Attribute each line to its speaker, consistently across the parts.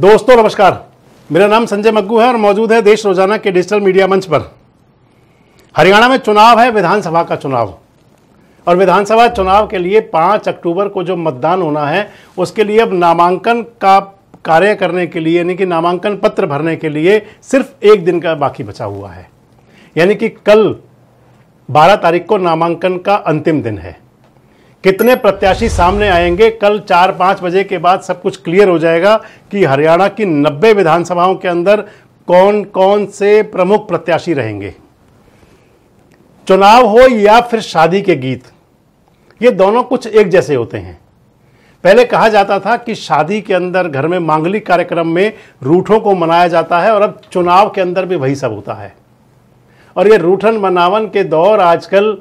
Speaker 1: दोस्तों नमस्कार मेरा नाम संजय मग्गू है और मौजूद है देश रोजाना के डिजिटल मीडिया मंच पर हरियाणा में चुनाव है विधानसभा का चुनाव और विधानसभा चुनाव के लिए पाँच अक्टूबर को जो मतदान होना है उसके लिए अब नामांकन का कार्य करने के लिए यानी कि नामांकन पत्र भरने के लिए सिर्फ एक दिन का बाकी बचा हुआ है यानी कि कल बारह तारीख को नामांकन का अंतिम दिन है कितने प्रत्याशी सामने आएंगे कल चार पाँच बजे के बाद सब कुछ क्लियर हो जाएगा कि हरियाणा की नब्बे विधानसभाओं के अंदर कौन कौन से प्रमुख प्रत्याशी रहेंगे चुनाव हो या फिर शादी के गीत ये दोनों कुछ एक जैसे होते हैं पहले कहा जाता था कि शादी के अंदर घर में मांगलिक कार्यक्रम में रूठों को मनाया जाता है और अब चुनाव के अंदर भी वही सब होता है और ये रूठन मनावन के दौर आजकल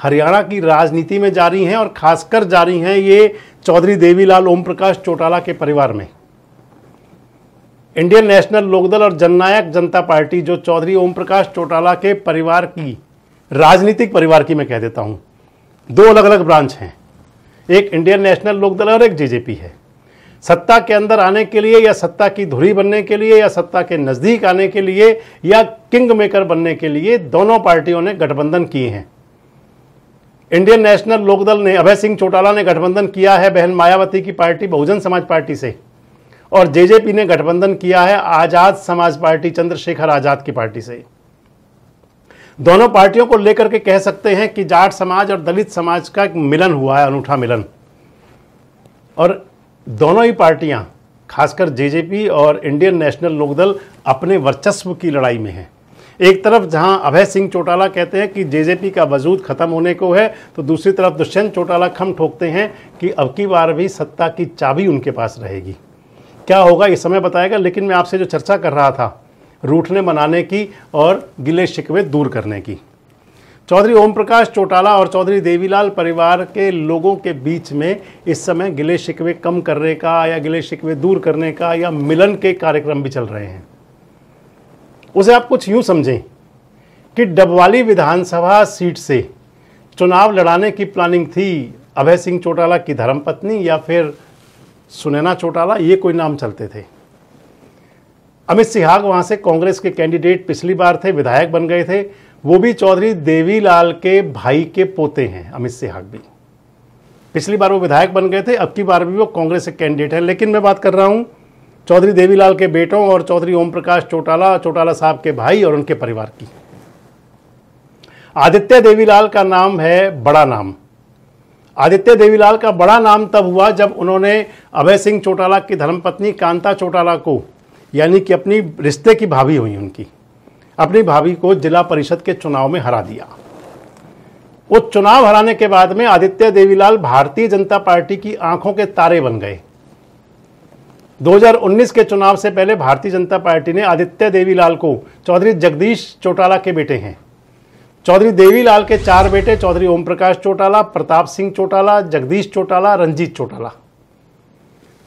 Speaker 1: हरियाणा की राजनीति में जारी हैं और खासकर जारी हैं ये चौधरी देवीलाल ओम प्रकाश चौटाला के परिवार में इंडियन नेशनल लोकदल और जननायक जनता पार्टी जो चौधरी ओम प्रकाश चौटाला के परिवार की राजनीतिक परिवार की मैं कह देता हूं दो अलग अलग ब्रांच हैं एक इंडियन नेशनल लोकदल और एक जेजेपी है सत्ता के अंदर आने के लिए या सत्ता की धुरी बनने के लिए या सत्ता के नज़दीक आने के लिए या किंग मेकर बनने के लिए दोनों पार्टियों ने गठबंधन किए हैं इंडियन नेशनल लोकदल ने अभय सिंह चौटाला ने गठबंधन किया है बहन मायावती की पार्टी बहुजन समाज पार्टी से और जेजेपी ने गठबंधन किया है आज़ाद समाज पार्टी चंद्रशेखर आज़ाद की पार्टी से दोनों पार्टियों को लेकर के कह सकते हैं कि जाट समाज और दलित समाज का एक मिलन हुआ है अनूठा मिलन और दोनों ही पार्टियां खासकर जेजेपी और इंडियन नेशनल लोकदल अपने वर्चस्व की लड़ाई में हैं एक तरफ जहां अभय सिंह चौटाला कहते हैं कि जेजेपी का वजूद खत्म होने को है तो दूसरी तरफ दुष्यंत चौटाला खम ठोकते हैं कि अब की बार भी सत्ता की चाबी उनके पास रहेगी क्या होगा ये समय बताएगा लेकिन मैं आपसे जो चर्चा कर रहा था रूठने मनाने की और गिले शिकवे दूर करने की चौधरी ओम प्रकाश चौटाला और चौधरी देवीलाल परिवार के लोगों के बीच में इस समय गिले शिकवे कम करने का या गिले शिकवे दूर करने का या मिलन के कार्यक्रम भी चल रहे हैं उसे आप कुछ यूँ समझें कि डबवाली विधानसभा सीट से चुनाव लड़ाने की प्लानिंग थी अभय सिंह चौटाला की धर्मपत्नी या फिर सुनैना चौटाला ये कोई नाम चलते थे अमित सिहाग वहाँ से कांग्रेस के कैंडिडेट पिछली बार थे विधायक बन गए थे वो भी चौधरी देवीलाल के भाई के पोते हैं अमित सिहाग भी पिछली बार वो विधायक बन गए थे अब की बार भी वो कांग्रेस के कैंडिडेट हैं लेकिन मैं बात कर रहा हूँ चौधरी देवीलाल के बेटों और चौधरी ओम प्रकाश चौटाला चौटाला साहब के भाई और उनके परिवार की आदित्य देवीलाल का नाम है बड़ा नाम आदित्य देवीलाल का बड़ा नाम तब हुआ जब उन्होंने अभय सिंह चौटाला की धर्मपत्नी कांता चौटाला को यानी कि अपनी रिश्ते की भाभी हुई उनकी अपनी भाभी को जिला परिषद के चुनाव में हरा दिया वो चुनाव हराने के बाद में आदित्य देवीलाल भारतीय जनता पार्टी की आंखों के तारे बन गए 2019 के चुनाव से पहले भारतीय जनता पार्टी ने आदित्य देवीलाल को चौधरी जगदीश चौटाला के बेटे हैं चौधरी देवीलाल के चार बेटे चौधरी ओम प्रकाश चौटाला प्रताप सिंह चौटाला जगदीश चौटाला रंजीत चौटाला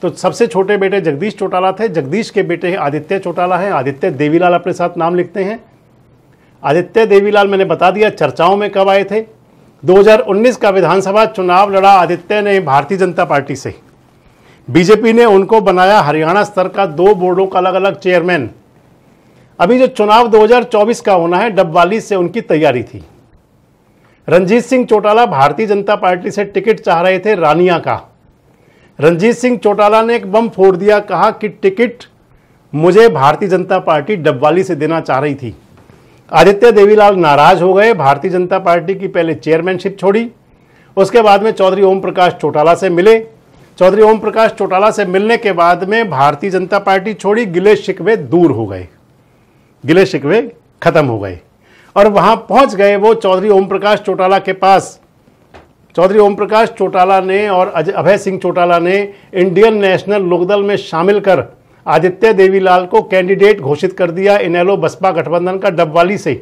Speaker 1: तो सबसे छोटे बेटे जगदीश चौटाला थे जगदीश के बेटे आदित्य चौटाला हैं आदित्य देवीलाल अपने साथ नाम लिखते हैं आदित्य देवीलाल मैंने बता दिया चर्चाओं में कब आए थे 2019 का विधानसभा चुनाव लड़ा आदित्य ने भारतीय जनता पार्टी से बीजेपी ने उनको बनाया हरियाणा स्तर का दो बोर्डों का अलग अलग चेयरमैन अभी जो चुनाव 2024 का होना है डबवाली से उनकी तैयारी थी रंजीत सिंह चौटाला भारतीय जनता पार्टी से टिकट चाह रहे थे रानिया का रंजीत सिंह चौटाला ने एक बम फोड़ दिया कहा कि टिकट मुझे भारतीय जनता पार्टी डबवाली से देना चाह रही थी आदित्य देवीलाल नाराज हो गए भारतीय जनता पार्टी की पहले चेयरमैनशिप छोड़ी उसके बाद में चौधरी ओम प्रकाश चौटाला से मिले चौधरी ओम प्रकाश चौटाला से मिलने के बाद में भारतीय जनता पार्टी छोड़ी गिले शिकवे दूर हो गए गिले शिकवे खत्म हो गए और वहां पहुंच गए वो चौधरी ओम प्रकाश चौटाला के पास चौधरी ओम प्रकाश चौटाला ने और अभय सिंह चौटाला ने इंडियन नेशनल लोकदल में शामिल कर आदित्य देवीलाल को कैंडिडेट घोषित कर दिया इनेलो बसपा गठबंधन का डबवाली से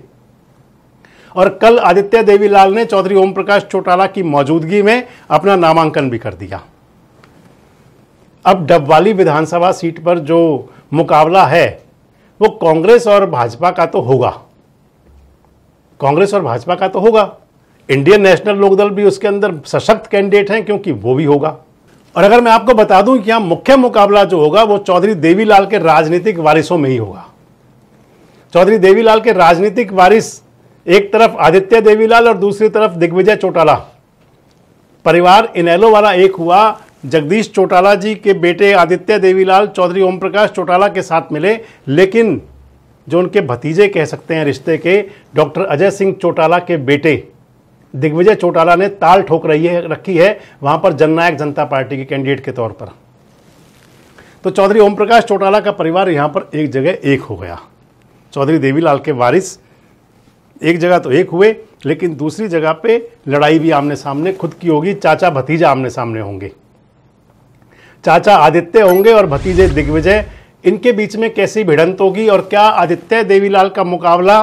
Speaker 1: और कल आदित्य देवीलाल ने चौधरी ओम प्रकाश चौटाला की मौजूदगी में अपना नामांकन भी कर दिया अब डबवाली विधानसभा सीट पर जो मुकाबला है वो कांग्रेस और भाजपा का तो होगा कांग्रेस और भाजपा का तो होगा इंडियन नेशनल लोकदल भी उसके अंदर सशक्त कैंडिडेट हैं क्योंकि वो भी होगा और अगर मैं आपको बता दूं कि यहां मुख्य मुकाबला जो होगा वो चौधरी देवीलाल के राजनीतिक वारिसों में ही होगा चौधरी देवीलाल के राजनीतिक वारिस एक तरफ आदित्य देवीलाल और दूसरी तरफ दिग्विजय चौटाला परिवार इनेलो वाला एक हुआ जगदीश चौटाला जी के बेटे आदित्य देवीलाल चौधरी ओम प्रकाश चौटाला के साथ मिले लेकिन जो उनके भतीजे कह सकते हैं रिश्ते के डॉक्टर अजय सिंह चौटाला के बेटे दिग्विजय चौटाला ने ताल ठोक रही है रखी है वहाँ पर जननायक जनता पार्टी के कैंडिडेट के तौर पर तो चौधरी ओम प्रकाश चौटाला का परिवार यहाँ पर एक जगह एक हो गया चौधरी देवीलाल के वारिस एक जगह तो एक हुए लेकिन दूसरी जगह पे लड़ाई भी आमने सामने खुद की होगी चाचा भतीजा आमने सामने होंगे चाचा आदित्य होंगे और भतीजे दिग्विजय इनके बीच में कैसी भिड़ंत होगी और क्या आदित्य देवीलाल का मुकाबला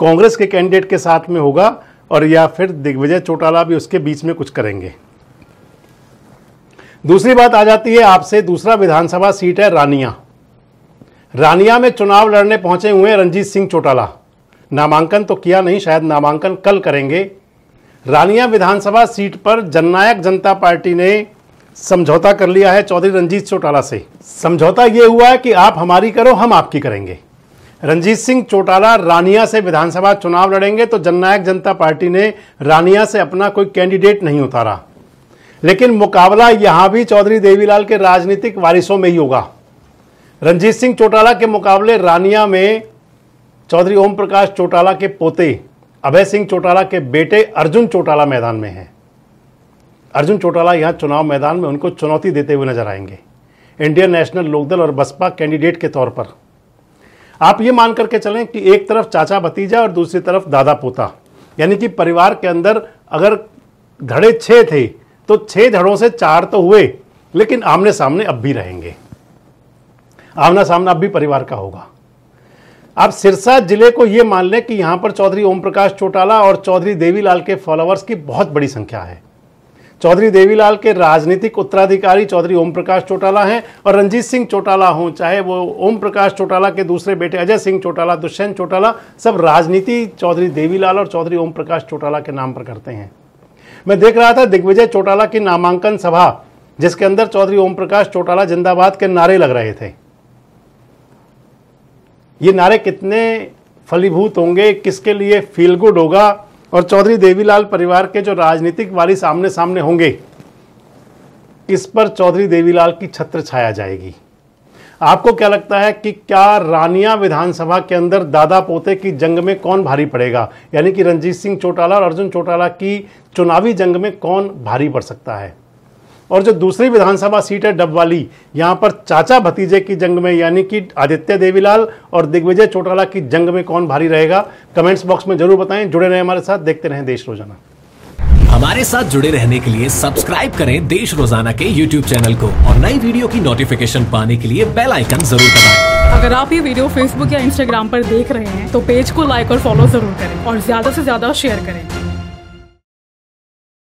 Speaker 1: कांग्रेस के कैंडिडेट के साथ में होगा और या फिर दिग्विजय चौटाला भी उसके बीच में कुछ करेंगे दूसरी बात आ जाती है आपसे दूसरा विधानसभा सीट है रानिया रानिया में चुनाव लड़ने पहुंचे हुए रंजीत सिंह चौटाला नामांकन तो किया नहीं शायद नामांकन कल करेंगे रानिया विधानसभा सीट पर जननायक जनता पार्टी ने समझौता कर लिया है चौधरी रंजीत चौटाला से समझौता ये हुआ है कि आप हमारी करो हम आपकी करेंगे रंजीत सिंह चौटाला रानिया से विधानसभा चुनाव लड़ेंगे तो जननायक जनता पार्टी ने रानिया से अपना कोई कैंडिडेट नहीं उतारा लेकिन मुकाबला यहां भी चौधरी देवीलाल के राजनीतिक वारिसों में ही होगा रंजीत सिंह चौटाला के मुकाबले रानिया में चौधरी ओम प्रकाश चौटाला के पोते अभय सिंह चौटाला के बेटे अर्जुन चौटाला मैदान में हैं अर्जुन चौटाला यहाँ चुनाव मैदान में उनको चुनौती देते हुए नजर आएंगे इंडियन नेशनल लोकदल और बसपा कैंडिडेट के तौर पर आप ये मान करके चलें कि एक तरफ चाचा भतीजा और दूसरी तरफ दादा पोता यानी कि परिवार के अंदर अगर धड़े छः थे तो छः धड़ों से चार तो हुए लेकिन आमने सामने अब भी रहेंगे आमना सामना अब भी परिवार का होगा आप सिरसा जिले को ये मान लें कि यहां पर चौधरी ओम प्रकाश चौटाला और चौधरी देवीलाल के फॉलोअर्स की बहुत बड़ी संख्या है चौधरी देवीलाल के राजनीतिक उत्तराधिकारी चौधरी ओम प्रकाश चौटाला हैं और रंजीत सिंह चौटाला हों चाहे वो ओम प्रकाश चौटाला के दूसरे बेटे अजय सिंह चौटाला दुष्यंत चौटाला सब राजनीति चौधरी देवीलाल और चौधरी ओम प्रकाश चौटाला के नाम पर करते हैं मैं देख रहा था दिग्विजय चौटाला की नामांकन सभा जिसके अंदर चौधरी ओम प्रकाश चौटाला जिंदाबाद के नारे लग रहे थे ये नारे कितने फलीभूत होंगे किसके लिए फील गुड होगा और चौधरी देवीलाल परिवार के जो राजनीतिक वाली सामने सामने होंगे इस पर चौधरी देवीलाल की छत्र छाया जाएगी आपको क्या लगता है कि क्या रानिया विधानसभा के अंदर दादा पोते की जंग में कौन भारी पड़ेगा यानी कि रंजीत सिंह चौटाला और अर्जुन चौटाला की चुनावी जंग में कौन भारी पड़ सकता है और जो दूसरी विधानसभा सीट है डब वाली यहाँ पर चाचा भतीजे की जंग में यानी कि आदित्य देवीलाल और दिग्विजय चौटाला की जंग में कौन भारी रहेगा कमेंट्स बॉक्स में जरूर बताएं जुड़े रहें हमारे साथ देखते रहें देश रोजाना हमारे साथ जुड़े रहने के लिए सब्सक्राइब करें देश रोजाना के यूट्यूब चैनल को और नई वीडियो की नोटिफिकेशन पाने के लिए बेल आइकन जरूर दबाएं। अगर आप ये वीडियो फेसबुक या इंस्टाग्राम पर देख रहे हैं तो पेज को लाइक और फॉलो जरूर करें और ज्यादा से ज्यादा शेयर करें